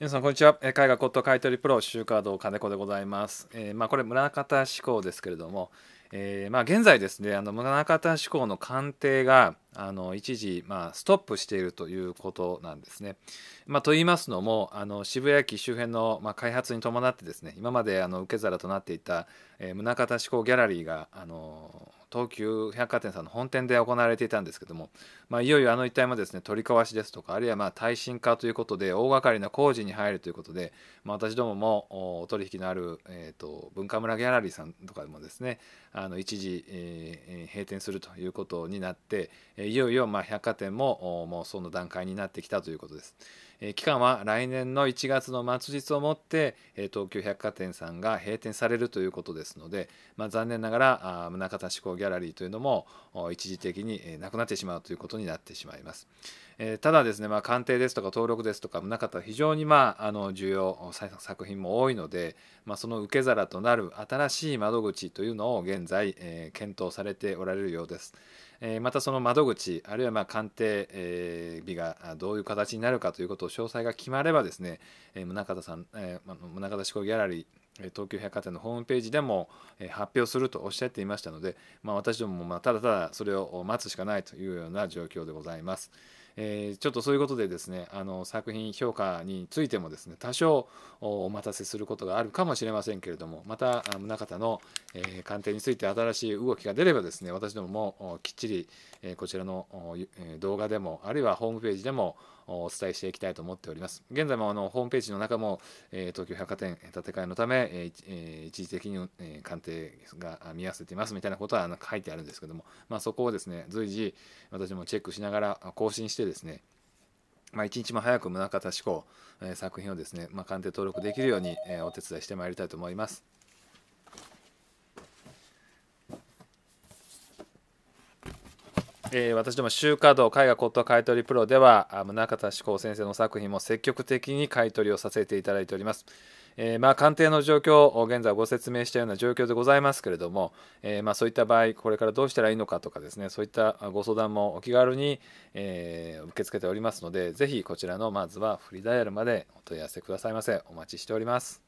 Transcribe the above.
皆さんこんにちは絵画骨董買取プロ週カード金子でございます、えー、まあ、これ村方志向ですけれども、えー、まあ、現在ですねあの村方志向の鑑定があの一時、まあ、ストップしているということなんですね。まあ、と言いますのもあの渋谷駅周辺の、まあ、開発に伴ってですね今まであの受け皿となっていた、えー、宗像志向ギャラリーがあの東急百貨店さんの本店で行われていたんですけども、まあ、いよいよあの一帯もですね取り壊しですとかあるいはま耐震化ということで大掛かりな工事に入るということで、まあ、私どももお取引のある、えーと、文化村ギャラリーさんとかでもですねあの一時、えー、閉店するということになっていよいよま百貨店ももうその段階になってきたということです。え期間は来年の1月の末日をもって、え東急百貨店さんが閉店されるということですので、まあ、残念ながらあ宗像志向ギャラリーというのも一時的になくなってしまうということになってしまいます。えただですね、まあ、鑑定ですとか登録ですとか宗像非常にまああの重要作品も多いので、まあ、その受け皿となる新しい窓口というのを現在、え検討されておられるようです。えまたその窓口あるいはま鑑定、日がどういう形になるかということを詳細が決まればですね、え宗像さん、え宗像志向ギャラリー東急百貨店のホームページでも発表するとおっしゃっていましたので、まあ、私どももただただそれを待つしかないというような状況でございます。えちょっとそういうことでですねあの作品評価についてもですね多少お待たせすることがあるかもしれませんけれどもまた宗方の、え鑑定について新しい動きが出ればですね私どももきっちり、えこちらの動画でもあるいはホームページでもお伝えしていきたいと思っております。現在もあのホームページの中も、え東急百貨店建て替えのため、え一時的に、え鑑定が見合わせていますみたいなことは書いてあるんですけども、まあ、そこをですね随時私もチェックしながら更新しててですね、まあ、一日も早く宗像志向、え作品をですね、まあ、鑑定登録できるように、えお手伝いしてまいりたいと思います。えー、私ども週華道絵画骨董買取プロでは宗像志功先生の作品も積極的に買い取りをさせていただいております。えー、まあ、鑑定の状況を現在ご説明したような状況でございますけれども、えー、まあ、そういった場合これからどうしたらいいのかとかですねそういったご相談もお気軽に、え受け付けておりますので是非こちらのまずはフリーダイヤルまでお問い合わせくださいませお待ちしております。